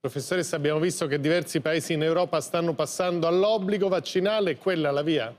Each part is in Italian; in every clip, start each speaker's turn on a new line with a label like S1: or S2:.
S1: Professoressa, abbiamo visto che diversi paesi in Europa stanno passando all'obbligo vaccinale, quella la via?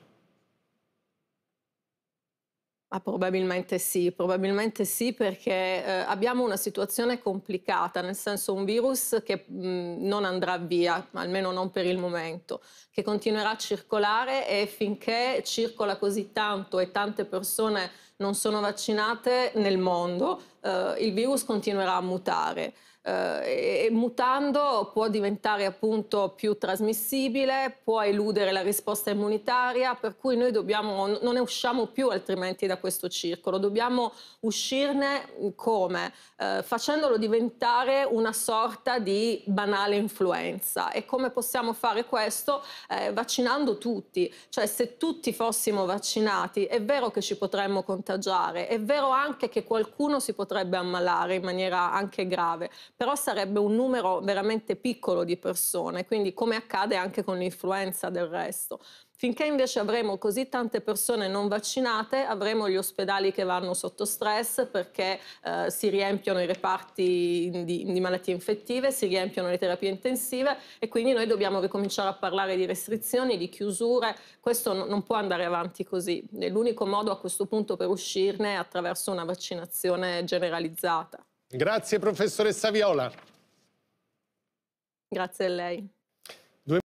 S2: Ah, probabilmente sì, probabilmente sì perché eh, abbiamo una situazione complicata, nel senso un virus che mh, non andrà via, almeno non per il momento, che continuerà a circolare e finché circola così tanto e tante persone non sono vaccinate nel mondo, eh, il virus continuerà a mutare eh, e mutando può diventare appunto più trasmissibile, può eludere la risposta immunitaria, per cui noi dobbiamo, non ne usciamo più altrimenti da questo circolo, dobbiamo uscirne come? Eh, facendolo diventare una sorta di banale influenza. E come possiamo fare questo? Eh, vaccinando tutti, cioè se tutti fossimo vaccinati è vero che ci potremmo contagiare, è vero anche che qualcuno si potrebbe ammalare in maniera anche grave, però sarebbe un numero veramente piccolo di persone, quindi come accade anche con l'influenza del resto. Finché invece avremo così tante persone non vaccinate, avremo gli ospedali che vanno sotto stress perché eh, si riempiono i reparti di, di, malattie infettive, si riempiono le terapie intensive e quindi noi dobbiamo ricominciare a parlare di restrizioni, di chiusure. Questo no, non può andare avanti così. L'unico modo a questo punto per uscirne è attraverso una vaccinazione generalizzata.
S1: Grazie professoressa Viola.
S2: Grazie a lei.